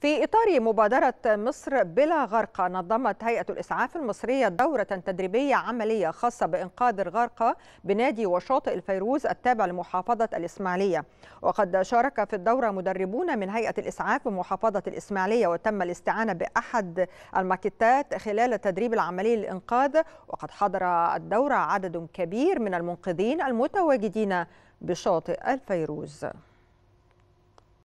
في إطار مبادرة مصر بلا غرقة نظمت هيئة الإسعاف المصرية دورة تدريبية عملية خاصة بإنقاذ الغرقة بنادي وشاطئ الفيروز التابع لمحافظة الإسماعيلية وقد شارك في الدورة مدربون من هيئة الإسعاف بمحافظة الإسماعيلية وتم الاستعانة بأحد الماكتات خلال التدريب العملي للإنقاذ وقد حضر الدورة عدد كبير من المنقذين المتواجدين بشاطئ الفيروز